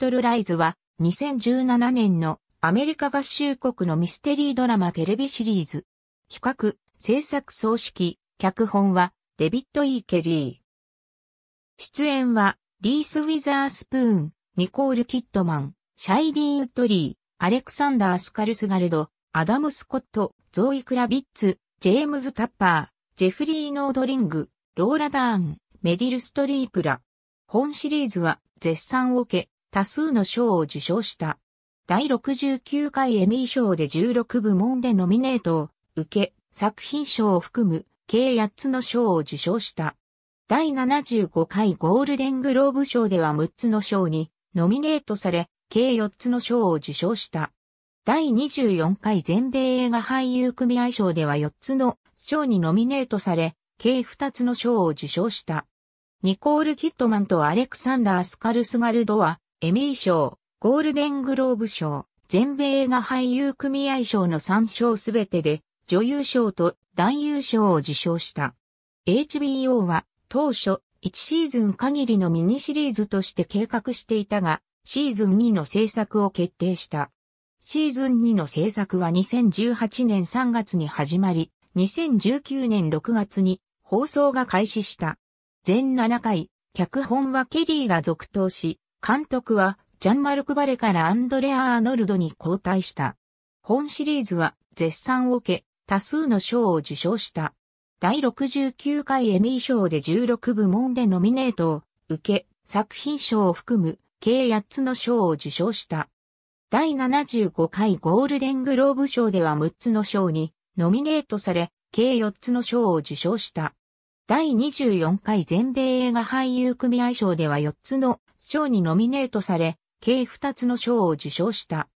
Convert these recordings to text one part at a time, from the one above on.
トルライズは2017年のアメリカ合衆国のミステリードラマテレビシリーズ。企画、制作総指揮、脚本はデビッド・イー・ケリー。出演はリース・ウィザースプーン、ニコール・キットマン、シャイリー・ウッドリー、アレクサンダー・スカルスガルド、アダム・スコット、ゾーイ・クラビッツ、ジェームズ・タッパー、ジェフリー・ノードリング、ローラ・ダーン、メディル・ストリープラ。本シリーズは絶賛を受け、多数の賞を受賞した。第69回エミー賞で16部門でノミネートを受け、作品賞を含む計8つの賞を受賞した。第75回ゴールデングローブ賞では6つの賞にノミネートされ、計4つの賞を受賞した。第24回全米映画俳優組合賞では4つの賞にノミネートされ、計2つの賞を受賞した。ニコール・キットマンとアレクサンダー・スカルスガルドは、エミー賞、ゴールデングローブ賞、全米映画俳優組合賞の3賞すべてで、女優賞と男優賞を受賞した。HBO は当初1シーズン限りのミニシリーズとして計画していたが、シーズン2の制作を決定した。シーズン2の制作は2018年3月に始まり、2019年6月に放送が開始した。全7回、脚本はケリーが続投し、監督はジャンマルク・バレからアンドレア・アーノルドに交代した。本シリーズは絶賛を受け、多数の賞を受賞した。第69回エミー賞で16部門でノミネートを受け、作品賞を含む計8つの賞を受賞した。第75回ゴールデングローブ賞では6つの賞にノミネートされ、計4つの賞を受賞した。第24回全米映画俳優組合賞では4つの賞にノミネートされ、計2つの賞を受賞した。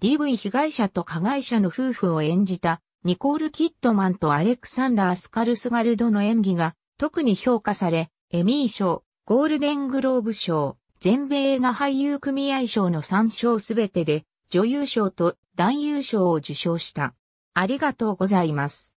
DV 被害者と加害者の夫婦を演じたニコール・キットマンとアレクサンダー・スカルスガルドの演技が特に評価され、エミー賞、ゴールデングローブ賞、全米映画俳優組合賞の3賞すべてで女優賞と男優賞を受賞した。ありがとうございます。